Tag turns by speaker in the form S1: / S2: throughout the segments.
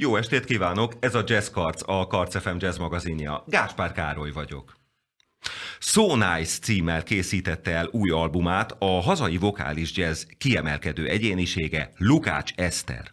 S1: Jó estét kívánok, ez a Jazz Karc, a Karc FM Jazz magazinja. Gáspár Károly vagyok. So Nice címmel készítette el új albumát a hazai vokális jazz kiemelkedő egyénisége Lukács Eszter.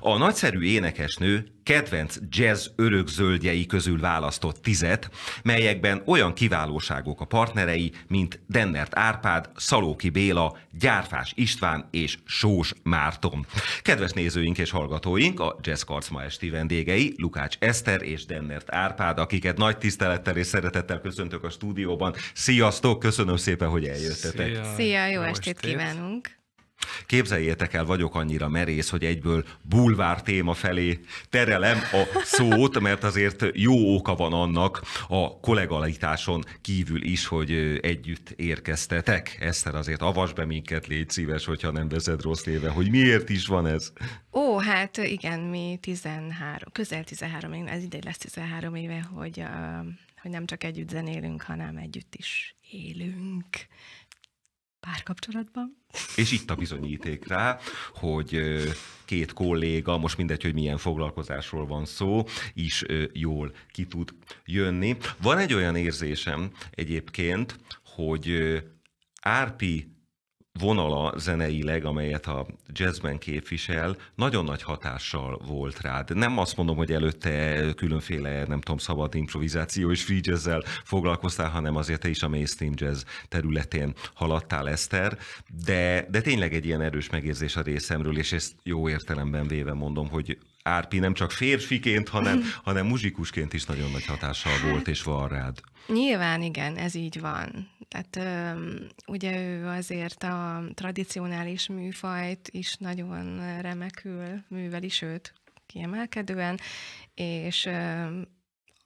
S1: A nagyszerű énekesnő kedvenc jazz örökzöldjei közül választott tizet, melyekben olyan kiválóságok a partnerei, mint Dennert Árpád, Szalóki Béla, Gyárfás István és Sós Márton. Kedves nézőink és hallgatóink, a Jazz ma esti vendégei Lukács Eszter és Dennert Árpád, akiket nagy tisztelettel és szeretettel köszöntök a stúdióban. Sziasztok, köszönöm szépen, hogy eljöttetek. Szia, Szia
S2: jó, jó estét, estét kívánunk!
S1: Képzeljétek el, vagyok annyira merész, hogy egyből bulvár téma felé terelem a szót, mert azért jó oka van annak a kollegalitáson kívül is, hogy együtt érkeztetek. Eszter, azért avasd be minket, légy szíves, hogyha nem veszed rossz léve, hogy miért is van ez?
S2: Ó, hát igen, mi 13, közel 13, ez ide lesz 13 éve, hogy, hogy nem csak együtt zenélünk, hanem együtt is élünk párkapcsolatban.
S1: És itt a bizonyíték rá, hogy két kolléga, most mindegy, hogy milyen foglalkozásról van szó, is jól ki tud jönni. Van egy olyan érzésem egyébként, hogy Árpi vonala zeneileg, amelyet a jazzben képvisel, nagyon nagy hatással volt rád. Nem azt mondom, hogy előtte különféle, nem tudom, szabad improvizáció és free jazz foglalkoztál, hanem azért te is a mainstream jazz területén haladtál, Eszter, de, de tényleg egy ilyen erős megérzés a részemről, és ezt jó értelemben véve mondom, hogy Árpi nem csak férfiként, hanem, hanem muzsikusként is nagyon nagy hatással hát. volt és van rád.
S2: Nyilván igen, ez így van. Tehát ugye ő azért a tradicionális műfajt is nagyon remekül művel is őt kiemelkedően, és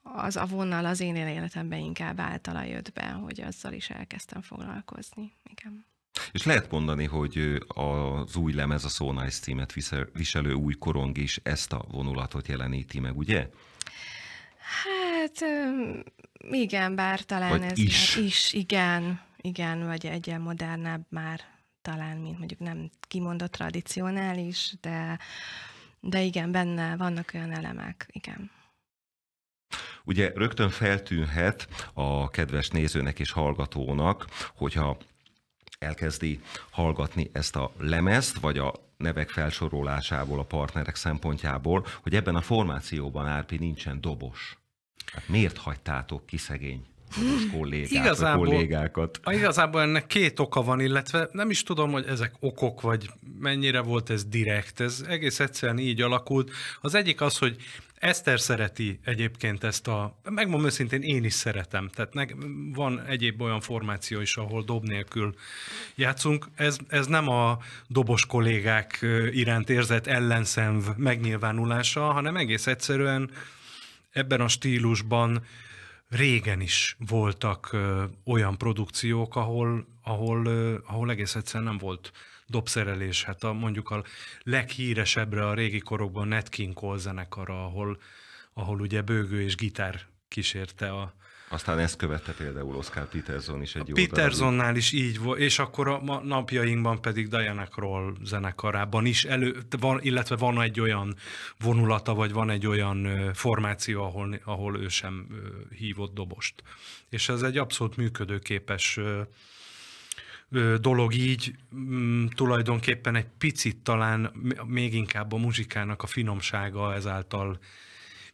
S2: az a vonal az én életemben inkább általa jött be, hogy azzal is elkezdtem foglalkozni. Igen.
S1: És lehet mondani, hogy az új lemez a So Nice címet viselő új korong is ezt a vonulatot jeleníti meg, ugye?
S2: Hát igen, bár talán vagy ez is. Már is, igen, igen, vagy egy ilyen modernebb már talán, mint mondjuk nem kimondott tradicionális, de, de igen, benne vannak olyan elemek, igen.
S1: Ugye rögtön feltűnhet a kedves nézőnek és hallgatónak, hogyha elkezdi hallgatni ezt a lemezt, vagy a nevek felsorolásából, a partnerek szempontjából, hogy ebben a formációban Árpi nincsen dobos. Hát miért hagytátok ki szegény kollégát, igazából, kollégákat.
S3: Igazából ennek két oka van, illetve nem is tudom, hogy ezek okok, vagy mennyire volt ez direkt. Ez egész egyszerűen így alakult. Az egyik az, hogy Eszter szereti egyébként ezt a, megmondom őszintén, én is szeretem. Tehát ne, van egyéb olyan formáció is, ahol dob nélkül játszunk. Ez, ez nem a dobos kollégák iránt érzett ellenszenv megnyilvánulása, hanem egész egyszerűen ebben a stílusban régen is voltak ö, olyan produkciók, ahol, ahol, ö, ahol egész egyszerűen nem volt dobszerelés. Hát a, mondjuk a leghíresebbre a régi korokban Netkin King Cole zenekara, ahol, ahol ugye bőgő és gitár kísérte a, aztán
S1: ezt követte például Oscar Peterson is egy a jó Petersonnál
S3: is így volt, és akkor a napjainkban pedig Diana Kroll zenekarában is, elő, van, illetve van egy olyan vonulata, vagy van egy olyan formáció, ahol, ahol ő sem hívott dobost. És ez egy abszolút működőképes dolog így mm, tulajdonképpen egy picit talán még inkább a muzsikának a finomsága ezáltal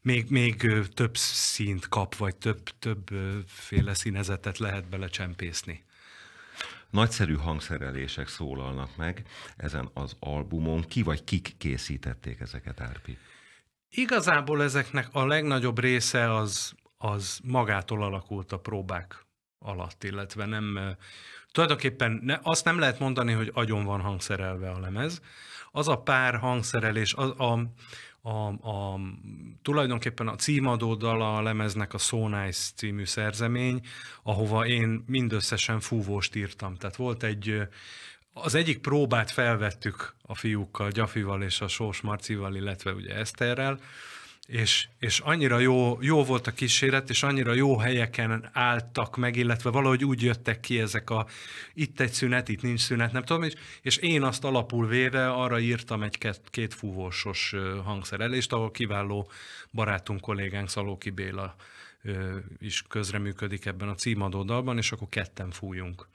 S3: még, még több színt kap, vagy több, több féle színezetet lehet belecsempészni.
S1: Nagyszerű hangszerelések szólalnak meg ezen az albumon. Ki vagy kik készítették ezeket, Árpi?
S3: Igazából ezeknek a legnagyobb része az, az magától alakult a próbák alatt, illetve nem, tulajdonképpen ne, azt nem lehet mondani, hogy agyon van hangszerelve a lemez. Az a pár hangszerelés, az, a, a, a, tulajdonképpen a címadódala a lemeznek a So Nice című szerzemény, ahova én mindösszesen fúvóst írtam. Tehát volt egy, az egyik próbát felvettük a fiúkkal, Gyafival és a Sós Marcival, illetve ugye Eszterrel, és, és annyira jó, jó volt a kísérlet és annyira jó helyeken álltak meg, illetve valahogy úgy jöttek ki ezek a itt egy szünet, itt nincs szünet, nem tudom, és, és én azt alapul véve arra írtam egy két, két fúvósos hangszerelést, ahol kiváló barátunk, kollégánk Szalóki Béla is közreműködik ebben a címadó dalban, és akkor ketten fújunk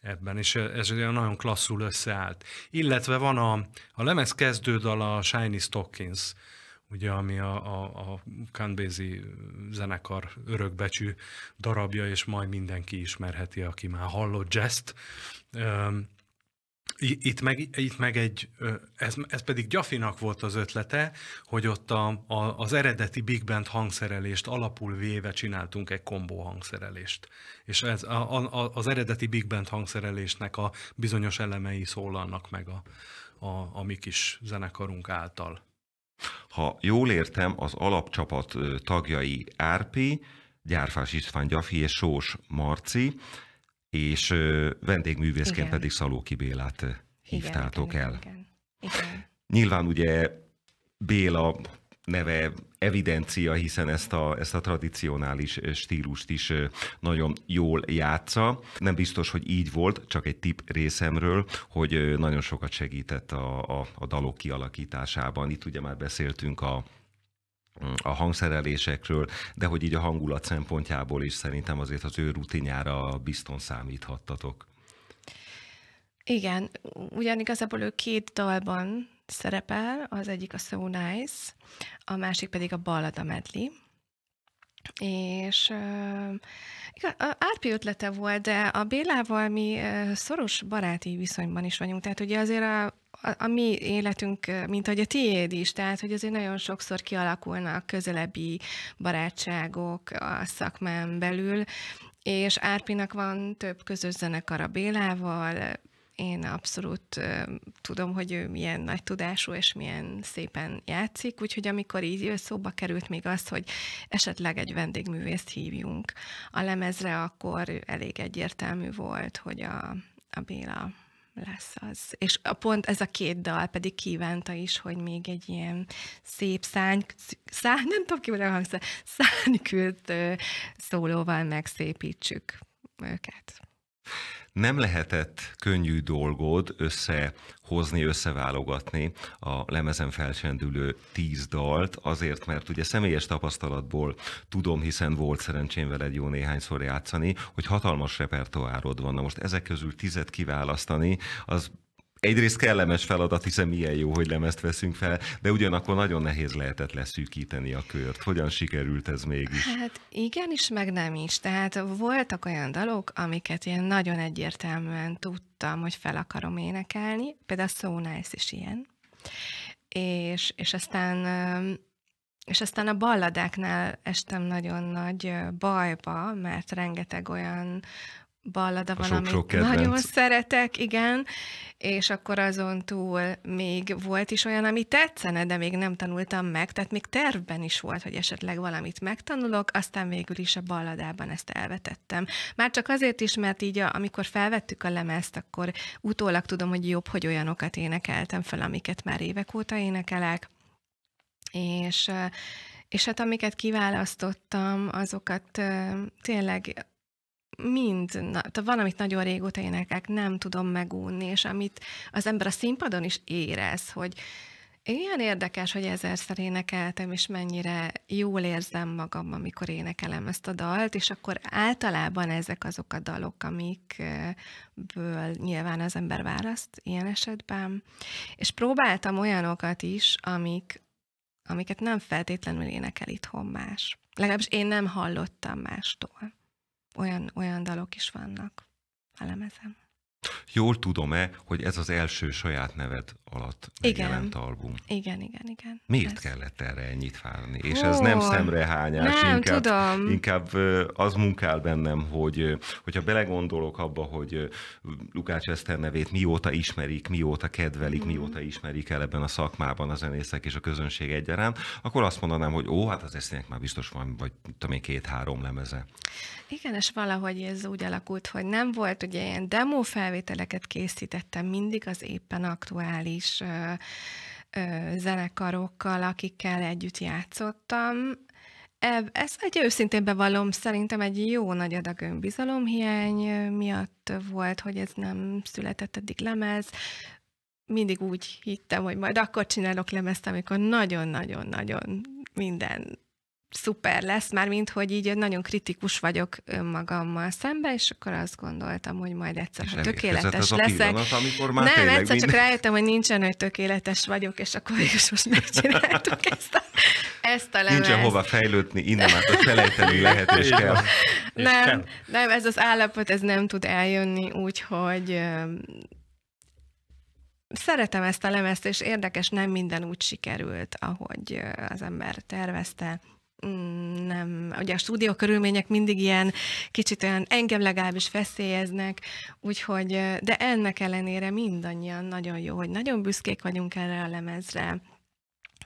S3: ebben, és ez olyan nagyon klasszul összeállt. Illetve van a, a lemez kezdődal a Shiny Stockings, ugye ami a, a, a Kanbézi zenekar örökbecsű darabja, és majd mindenki ismerheti, aki már hallott jazzt. Itt meg, itt meg egy, ez, ez pedig Gyafinak volt az ötlete, hogy ott a, a, az eredeti Big Band hangszerelést alapul véve csináltunk egy kombó hangszerelést. És ez a, a, az eredeti Big Band hangszerelésnek a bizonyos elemei szólalnak meg a, a, a mi kis zenekarunk által.
S1: Ha jól értem, az alapcsapat tagjai Árpi, Gyárfás István Gyafi és Sós Marci, és vendégművészként igen. pedig Szalóki Bélát hívtátok igen, igen,
S3: el. Igen, igen.
S1: Nyilván ugye Béla neve evidencia, hiszen ezt a, ezt a tradicionális eh, stílust is eh, nagyon jól játsza. Nem biztos, hogy így volt, csak egy tip részemről, hogy eh, nagyon sokat segített a, a, a dalok kialakításában. Itt ugye már beszéltünk a a hangszerelésekről, de hogy így a hangulat szempontjából is szerintem azért az ő rutinjára bizton számíthattatok.
S2: Igen, ugyan igazából ő két dalban szerepel, az egyik a So Nice, a másik pedig a Ballada Medley. És uh, Árpi ötlete volt, de a Bélával mi uh, szoros baráti viszonyban is vagyunk. Tehát ugye azért a, a, a mi életünk, mint ahogy a tiéd is, tehát hogy azért nagyon sokszor kialakulnak közelebbi barátságok a szakmán belül, és Árpinak van több közös zenekar a Bélával, én abszolút tudom, hogy ő milyen nagy tudású és milyen szépen játszik, úgyhogy amikor így szóba került még az, hogy esetleg egy vendégművészt hívjunk a lemezre, akkor elég egyértelmű volt, hogy a, a Béla lesz az. És a pont ez a két dal pedig kívánta is, hogy még egy ilyen szép szány, szány nem tudom ki, hogy hangzik, szánykült szólóval megszépítsük őket
S1: nem lehetett könnyű dolgod összehozni, összeválogatni a lemezen felsendülő tíz dalt, azért, mert ugye személyes tapasztalatból tudom, hiszen volt szerencsém veled jó néhányszor játszani, hogy hatalmas repertoárod van. Na most ezek közül tizet kiválasztani, az egyrészt kellemes feladat, hiszen milyen jó, hogy lemezt veszünk fel, de ugyanakkor nagyon nehéz lehetett leszűkíteni a kört. Hogyan sikerült ez mégis?
S2: Hát igen is, meg nem is. Tehát voltak olyan dalok, amiket én nagyon egyértelműen tudtam, hogy fel akarom énekelni. Például So Nice is ilyen. És, és aztán és aztán a balladáknál estem nagyon nagy bajba, mert rengeteg olyan, ballada van, sok, amit sok nagyon szeretek, igen, és akkor azon túl még volt is olyan, ami tetszene, de még nem tanultam meg, tehát még tervben is volt, hogy esetleg valamit megtanulok, aztán végül is a balladában ezt elvetettem. Már csak azért is, mert így a, amikor felvettük a lemezt, akkor utólag tudom, hogy jobb, hogy olyanokat énekeltem fel, amiket már évek óta énekelek, és és hát amiket kiválasztottam, azokat tényleg mind, na, tehát van, amit nagyon régóta énekek, nem tudom megúnni, és amit az ember a színpadon is érez, hogy ilyen érdekes, hogy ezerszer énekeltem, és mennyire jól érzem magam, amikor énekelem ezt a dalt, és akkor általában ezek azok a dalok, amikből nyilván az ember választ ilyen esetben. És próbáltam olyanokat is, amik, amiket nem feltétlenül énekel itthon más. Legalábbis én nem hallottam mástól olyan, olyan dalok is vannak a lemezem.
S1: Jól tudom-e, hogy ez az első saját neved alatt igen. jelent album? Igen, igen, igen. Miért ez... kellett erre ennyit várni? És ez nem szemrehányás, nem, inkább, tudom. inkább az munkál bennem, hogy hogyha belegondolok abba, hogy Lukács Eszter nevét mióta ismerik, mióta kedvelik, mm. mióta ismerik el ebben a szakmában a zenészek és a közönség egyaránt, akkor azt mondanám, hogy ó, hát az Eszternek már biztos van, vagy tudom én, két-három lemeze.
S2: Igen, és valahogy ez úgy alakult, hogy nem volt ugye ilyen demo felvétel, felvételeket készítettem mindig az éppen aktuális ö, ö, zenekarokkal, akikkel együtt játszottam. Ez egy őszintén bevallom, szerintem egy jó nagy adag önbizalomhiány miatt volt, hogy ez nem született eddig lemez mindig úgy hittem, hogy majd akkor csinálok lemezt, amikor nagyon-nagyon-nagyon minden szuper lesz, már mint hogy így nagyon kritikus vagyok önmagammal szemben, és akkor azt gondoltam, hogy majd egyszer, ha tökéletes az leszek. Pillanat, amikor már nem, egyszer minden... csak rájöttem, hogy nincsen, hogy tökéletes vagyok, és akkor is most megcsináltuk ezt a, ezt a lemez. Nincsen hova
S1: fejlődni, innen át a felejteni lehet, és kell.
S2: Nem, nem, ez az állapot, ez nem tud eljönni, úgyhogy szeretem ezt a lemezt, és érdekes, nem minden úgy sikerült, ahogy az ember tervezte. Mm, nem, ugye a stúdió körülmények mindig ilyen kicsit olyan engem legalábbis feszélyeznek, úgyhogy, de ennek ellenére mindannyian nagyon jó, hogy nagyon büszkék vagyunk erre a lemezre,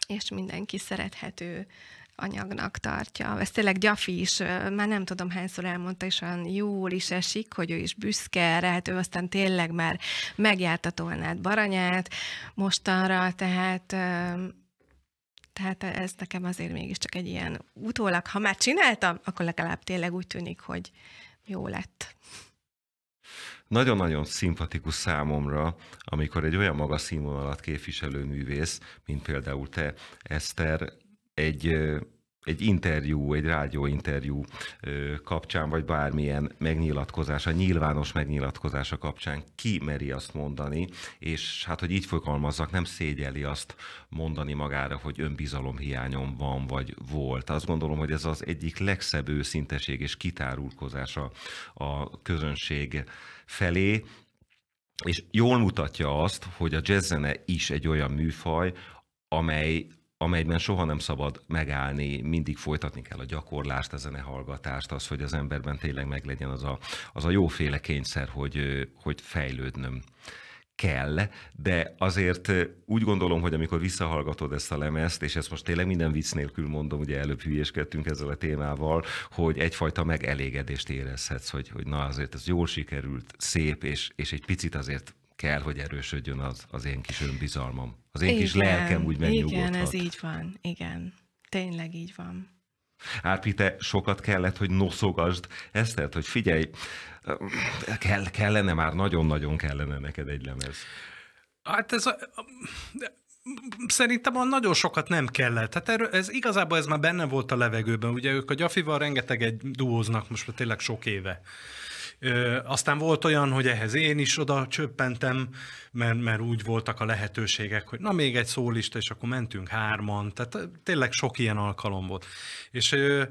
S2: és mindenki szerethető anyagnak tartja. Ezt tényleg Gyafi is, már nem tudom hányszor elmondta, és olyan jól is esik, hogy ő is büszke erre, hát ő aztán tényleg már megjárta Tolnát Baranyát mostanra, tehát tehát ez nekem azért mégiscsak egy ilyen utólag, ha már csináltam, akkor legalább tényleg úgy tűnik, hogy jó lett.
S1: Nagyon-nagyon szimpatikus számomra, amikor egy olyan magas színvonalat képviselő művész, mint például te, Eszter, egy egy interjú, egy rádió interjú kapcsán, vagy bármilyen megnyilatkozása, nyilvános megnyilatkozása kapcsán ki meri azt mondani, és hát, hogy így fogalmazzak, nem szégyeli azt mondani magára, hogy önbizalom hiányom van, vagy volt. Azt gondolom, hogy ez az egyik legszebb őszinteség és kitárulkozása a közönség felé, és jól mutatja azt, hogy a jazzzene is egy olyan műfaj, amely amelyben soha nem szabad megállni, mindig folytatni kell a gyakorlást, a zenehallgatást, az, hogy az emberben tényleg meglegyen az a, az a jóféle kényszer, hogy, hogy fejlődnöm kell, de azért úgy gondolom, hogy amikor visszahallgatod ezt a lemezt, és ezt most tényleg minden vicc nélkül mondom, ugye előbb hülyéskedtünk ezzel a témával, hogy egyfajta megelégedést érezhetsz, hogy, hogy na azért ez jól sikerült, szép, és, és egy picit azért kell, hogy erősödjön az, az én kis önbizalmam. Az én igen, kis lelkem úgy megnyugodhat. Igen, ez
S2: így van. Igen. Tényleg így van.
S1: Árpi, hát, te sokat kellett, hogy noszogasd tehát, hogy figyelj, kell, kellene már, nagyon-nagyon kellene neked egy lemez.
S3: Hát ez a, szerintem a nagyon sokat nem kellett. Tehát erről, ez igazából ez már benne volt a levegőben. Ugye ők a Gyafival egy duóznak most már tényleg sok éve. Ö, aztán volt olyan, hogy ehhez én is oda csöppentem, mert, mert úgy voltak a lehetőségek, hogy na még egy szólista, és akkor mentünk hárman, tehát tényleg sok ilyen alkalom volt. És, ö,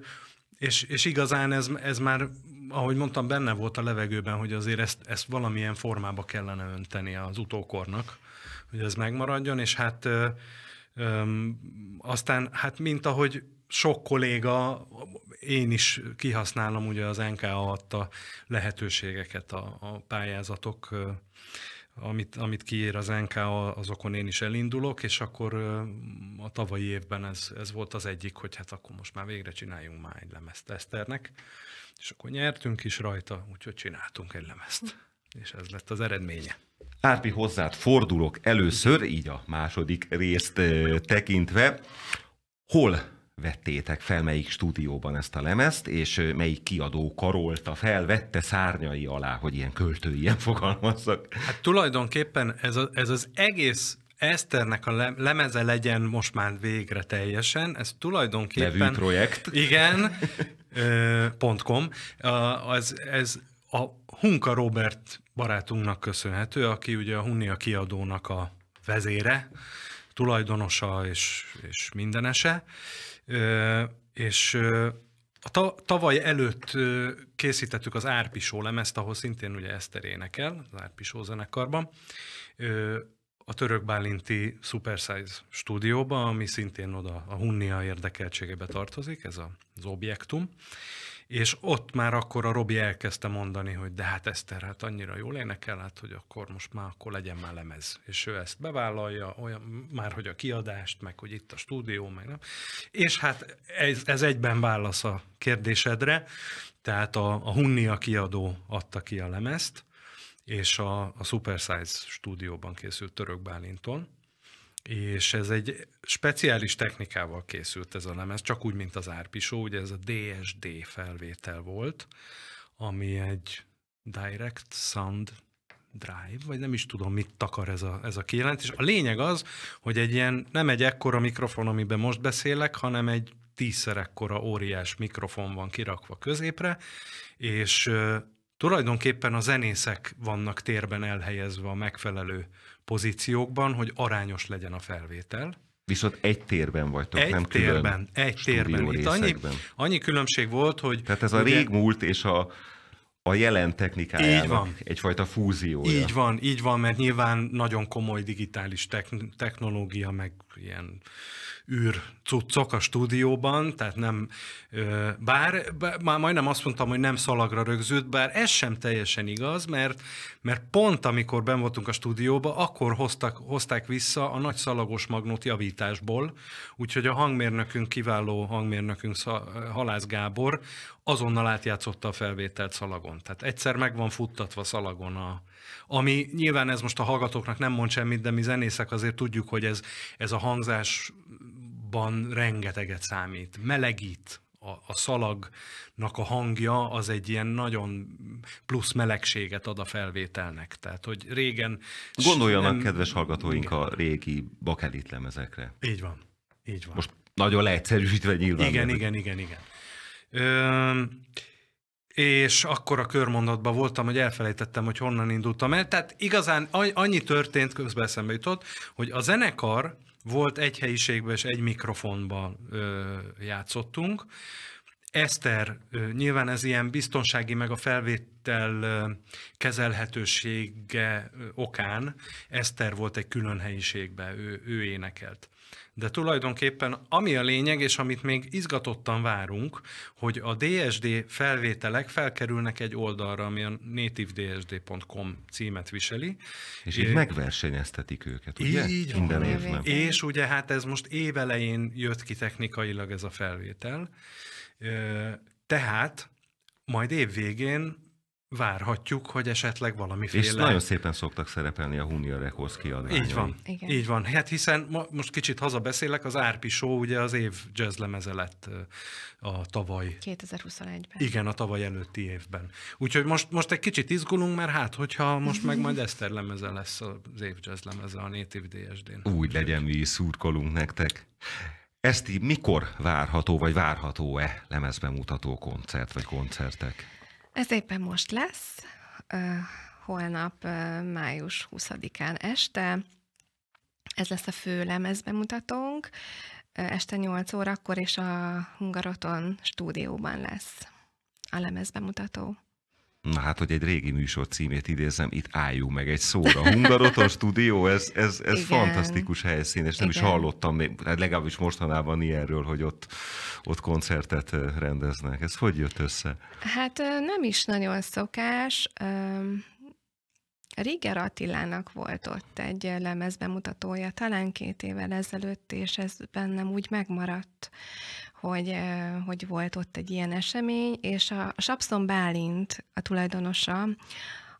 S3: és, és igazán ez, ez már, ahogy mondtam, benne volt a levegőben, hogy azért ezt, ezt valamilyen formába kellene önteni az utókornak, hogy ez megmaradjon, és hát ö, ö, aztán, hát mint ahogy sok kolléga én is kihasználom ugye az NKA adta lehetőségeket a, a pályázatok, amit, amit kiér az NKA, azokon én is elindulok, és akkor a tavalyi évben ez, ez volt az egyik, hogy hát akkor most már végre csináljunk már egy lemezt Eszternek, és akkor nyertünk is rajta, úgyhogy csináltunk egy lemezt, és ez lett az eredménye.
S1: Árpi, hozzád fordulok először, így a második részt tekintve. Hol vettétek fel, melyik stúdióban ezt a lemezt, és melyik kiadó karolta fel, vette szárnyai alá, hogy ilyen költő ilyen fogalmazzak.
S3: Hát tulajdonképpen ez, a, ez az egész Eszternek a lemeze legyen most már végre teljesen, ez tulajdonképpen... Nevű projekt. Igen, .com. az ez a Hunka Robert barátunknak köszönhető, aki ugye a Hunnia kiadónak a vezére, tulajdonosa és, és mindenese, és a tavaly előtt készítettük az Árpisó lemezt, ahol szintén ugye Eszter énekel, az Árpisó zenekarban, a Török Bálinti Supersize stúdióban, ami szintén oda a Hunnia érdekeltségebe tartozik, ez az objektum és ott már akkor a Robi elkezdte mondani, hogy de hát Eszter, hát annyira jól énekel, hát hogy akkor most már akkor legyen már lemez. És ő ezt bevállalja, olyan, már hogy a kiadást, meg hogy itt a stúdió, meg nem. És hát ez, ez egyben válasz a kérdésedre, tehát a, a Hunnia kiadó adta ki a lemezt, és a, a Supersize stúdióban készült Török Bálinton, és ez egy speciális technikával készült ez a lemez, csak úgy, mint az Árpisó, ugye ez a DSD felvétel volt, ami egy Direct Sound Drive, vagy nem is tudom, mit takar ez a, ez a kijelentés. A lényeg az, hogy egy ilyen, nem egy ekkora mikrofon, amiben most beszélek, hanem egy tízszer ekkora óriás mikrofon van kirakva középre, és tulajdonképpen a zenészek vannak térben elhelyezve a megfelelő pozíciókban, hogy arányos legyen a felvétel.
S1: Viszont egy térben vagytok, egy nem térben, külön Egy térben, egy térben. annyi,
S3: annyi különbség volt, hogy... Tehát ez ugye, a
S1: régmúlt és a, a jelen technikájának így van. egyfajta fúziója. Így
S3: van, így van, mert nyilván nagyon komoly digitális techn- technológia, meg ilyen űr cuccok a stúdióban, tehát nem, bár, már majdnem azt mondtam, hogy nem szalagra rögzült, bár ez sem teljesen igaz, mert, mert pont amikor ben voltunk a stúdióba, akkor hoztak, hozták vissza a nagy szalagos magnót javításból, úgyhogy a hangmérnökünk, kiváló hangmérnökünk Halász Gábor azonnal átjátszotta a felvételt szalagon. Tehát egyszer meg van futtatva szalagon a, ami nyilván ez most a hallgatóknak nem mond semmit, de mi zenészek azért tudjuk, hogy ez, ez a hangzás ban rengeteget számít. Melegít, a, a szalagnak a hangja az egy ilyen nagyon plusz melegséget ad a felvételnek. Tehát, hogy régen... Gondoljanak, nem... kedves hallgatóink, igen.
S1: a régi bakelit lemezekre. Így van. Így van. Most nagyon leegyszerűsítve nyilván. Igen, nem.
S3: igen, igen, igen. Ö, és akkor a körmondatban voltam, hogy elfelejtettem, hogy honnan indultam el. Tehát igazán annyi történt, közben eszembe jutott, hogy a zenekar volt egy helyiségben és egy mikrofonban ö, játszottunk. Eszter, ö, nyilván ez ilyen biztonsági meg a felvétel ö, kezelhetősége ö, okán, Eszter volt egy külön helyiségben, ő, ő énekelt de tulajdonképpen ami a lényeg, és amit még izgatottan várunk, hogy a DSD felvételek felkerülnek egy oldalra, ami a nativedsd.com címet viseli. És így é, megversenyeztetik őket, ugye? Így Minden van. évben. És ugye hát ez most évelején jött ki technikailag ez a felvétel. Tehát majd év végén várhatjuk, hogy esetleg valamiféle... És nagyon
S1: szépen szoktak szerepelni a Hunia Records
S3: kiadványai. Így van, Igen. így van. Hát hiszen ma, most kicsit hazabeszélek, az Árpi Show ugye az év jazzlemeze lett a tavaly.
S2: 2021-ben. Igen,
S3: a tavaly előtti évben. Úgyhogy most, most egy kicsit izgulunk, mert hát, hogyha most meg majd Eszter lemeze lesz az év jazzlemeze a Native DSD-n. Úgy
S1: legyen, mi szurkolunk nektek. Eszti, mikor várható, vagy várható-e lemezbemutató koncert, vagy koncertek?
S2: Ez éppen most lesz, holnap május 20-án este. Ez lesz a fő lemez bemutatónk, este 8 órakor, és a Hungaroton stúdióban lesz a lemez bemutató.
S1: Na hát, hogy egy régi műsor címét idézem, itt álljunk meg egy szóra. Hungaroton stúdió, ez, ez, ez fantasztikus helyszín, és nem Igen. is hallottam még, hát legalábbis mostanában ilyenről, hogy ott, ott koncertet rendeznek. Ez hogy jött össze?
S2: Hát nem is nagyon szokás. Riger Attilának volt ott egy lemezbemutatója, talán két évvel ezelőtt, és ez bennem úgy megmaradt, hogy, hogy volt ott egy ilyen esemény, és a, Sapszon Bálint, a tulajdonosa,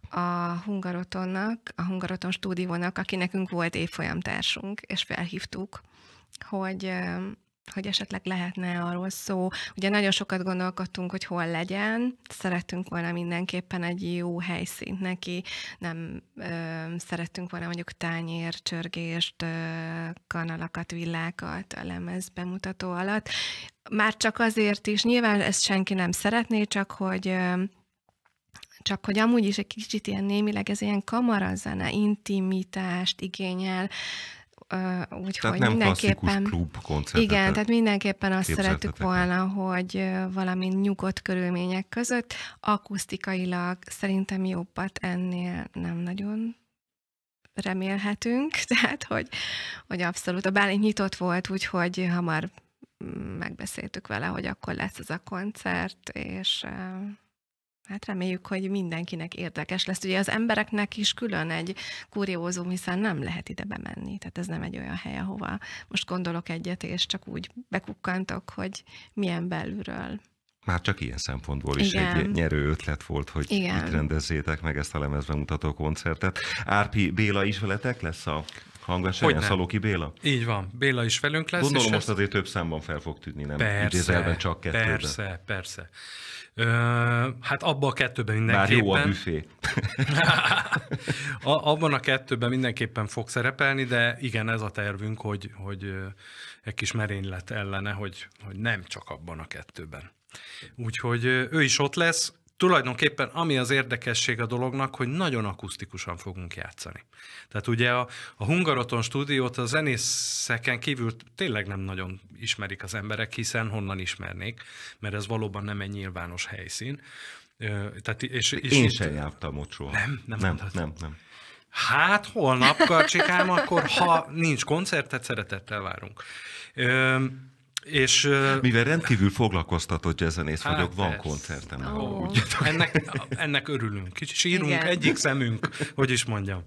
S2: a Hungarotonnak, a Hungaroton stúdiónak, aki nekünk volt évfolyamtársunk, és felhívtuk, hogy hogy esetleg lehetne arról szó. Ugye nagyon sokat gondolkodtunk, hogy hol legyen, szerettünk volna mindenképpen egy jó helyszínt neki, nem ö, szerettünk volna mondjuk tányér, csörgést, ö, kanalakat, villákat a lemez bemutató alatt. Már csak azért is, nyilván ezt senki nem szeretné, csak hogy ö, csak hogy amúgy is egy kicsit ilyen némileg ez ilyen kamarazene, intimitást igényel, úgyhogy tehát nem mindenképpen... klub koncertet. Igen, tehát mindenképpen azt szerettük volna, hogy valami nyugodt körülmények között, akusztikailag szerintem jobbat ennél nem nagyon remélhetünk, tehát hogy, hogy abszolút a Bálint nyitott volt, úgyhogy hamar mm, megbeszéltük vele, hogy akkor lesz ez a koncert, és Hát reméljük, hogy mindenkinek érdekes lesz. Ugye az embereknek is külön egy kuriózum, hiszen nem lehet ide bemenni. Tehát ez nem egy olyan hely, ahova most gondolok egyet, és csak úgy bekukkantok, hogy milyen belülről.
S1: Már csak ilyen szempontból is Igen. egy nyerő ötlet volt, hogy Igen. itt rendezzétek meg ezt a lemezbemutató koncertet. Árpi Béla is veletek lesz a hangverseny, Hogyne. Szalóki Béla?
S3: Így van, Béla is velünk lesz. Gondolom most ez...
S1: azért több számban fel fog tűnni, nem persze, csak kettőben. Persze,
S3: persze. Ö, hát abba a kettőben mindenképpen. Már jó a büfé. a, abban a kettőben mindenképpen fog szerepelni, de igen, ez a tervünk, hogy, hogy egy kis merénylet ellene, hogy, hogy nem csak abban a kettőben. Úgyhogy ő is ott lesz, tulajdonképpen ami az érdekesség a dolognak, hogy nagyon akusztikusan fogunk játszani. Tehát ugye a, a Hungaroton stúdiót a zenészeken kívül tényleg nem nagyon ismerik az emberek, hiszen honnan ismernék, mert ez valóban nem egy nyilvános helyszín. Tehát, és, és Én sem jártam ott soha. Nem, nem, nem, mondhatod. nem, nem. Hát holnap, karcsikám, akkor ha nincs koncertet, szeretettel várunk. És, Mivel
S1: rendkívül foglalkoztatottja zenész hát vagyok, van koncertem. Oh. Ennek,
S3: ennek örülünk, kicsit sírunk, Igen. egyik szemünk, hogy is mondjam.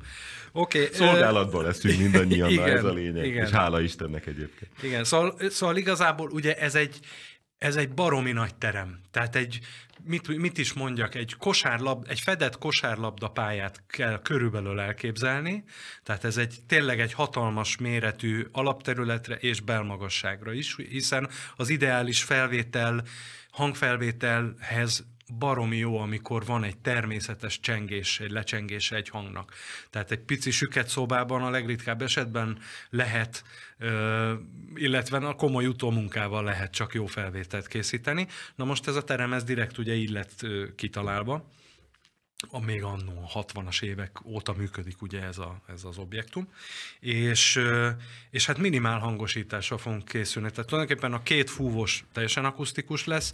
S3: Okay, Szolgálatban leszünk mindannyian, Igen, ez a lényeg, Igen. és hála Istennek egyébként. Igen, szóval, szóval igazából ugye ez egy, ez egy baromi nagy terem. Tehát egy mit, mit is mondjak, egy, kosárlab, egy fedett kosárlabda pályát kell körülbelül elképzelni, tehát ez egy tényleg egy hatalmas méretű alapterületre és belmagasságra is, hiszen az ideális felvétel hangfelvételhez baromi jó, amikor van egy természetes csengés, egy lecsengés egy hangnak. Tehát egy pici süket szobában a legritkább esetben lehet, illetve a komoly utómunkával lehet csak jó felvételt készíteni. Na most ez a terem, ez direkt ugye így lett kitalálva a még annó a 60-as évek óta működik ugye ez, a, ez az objektum, és, és hát minimál hangosítással fogunk készülni. Tehát tulajdonképpen a két fúvos teljesen akusztikus lesz.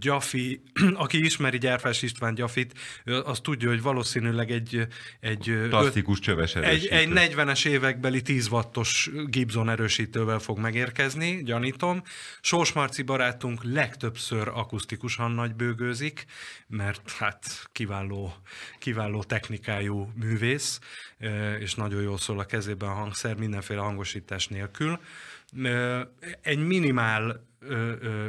S3: Gyafi, aki ismeri Gyárfás István Gyafit, az tudja, hogy valószínűleg egy... egy Plastikus csöves erősítő. Egy, egy 40-es évekbeli 10 wattos Gibson erősítővel fog megérkezni, gyanítom. Sós Marci barátunk legtöbbször akusztikusan nagybőgőzik, mert hát kiváló kiváló technikájú művész, és nagyon jól szól a kezében a hangszer, mindenféle hangosítás nélkül. Egy minimál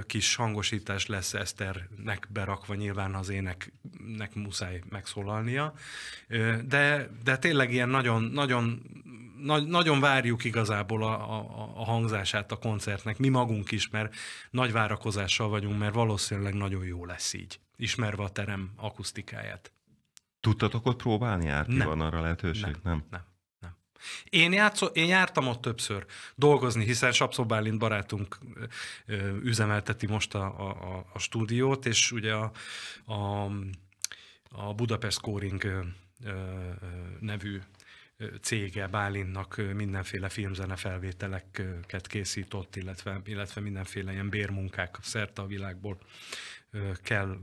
S3: kis hangosítás lesz Eszternek berakva, nyilván az éneknek muszáj megszólalnia, de, de tényleg ilyen nagyon, nagyon nagy, nagyon várjuk igazából a, a, a hangzását a koncertnek, mi magunk is, mert nagy várakozással vagyunk, mert valószínűleg nagyon jó lesz így, ismerve a terem akusztikáját.
S1: Tudtatok ott próbálni Járt Nem. Van arra lehetőség? Nem. nem. nem. nem.
S3: Én, játszó, én jártam ott többször dolgozni, hiszen Sapszó Bálint barátunk ö, üzemelteti most a, a, a stúdiót, és ugye a, a, a Budapest Scoring ö, ö, nevű cége Bálinnak mindenféle filmzene felvételeket készított, illetve, illetve mindenféle ilyen bérmunkák szerte a világból kell...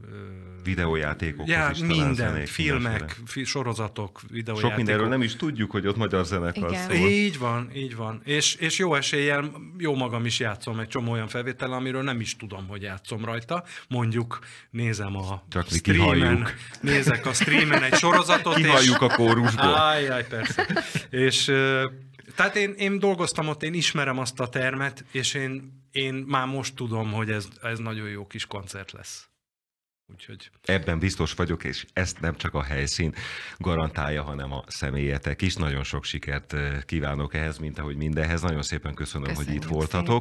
S3: Videójátékokhoz já, is minden, filmek, fi, sorozatok, videójátékok. Sok mindenről nem is
S1: tudjuk, hogy ott magyar zenekar Igen. szól. Így
S3: van, így van. És, és jó eséllyel jó magam is játszom egy csomó olyan felvétel, amiről nem is tudom, hogy játszom rajta. Mondjuk nézem a Csak streamen, kihalljuk. nézek a streamen egy sorozatot. Kihalljuk és... a kórusból. Áj, persze. És tehát én, én dolgoztam ott, én ismerem azt a termet, és én, én már most tudom, hogy ez, ez nagyon jó kis koncert lesz. Úgyhogy...
S1: Ebben biztos vagyok, és ezt nem csak a helyszín garantálja, hanem a személyetek is. Nagyon sok sikert eh, kívánok ehhez, mint ahogy mindenhez. Nagyon szépen köszönöm, Köszönjük hogy itt voltatok.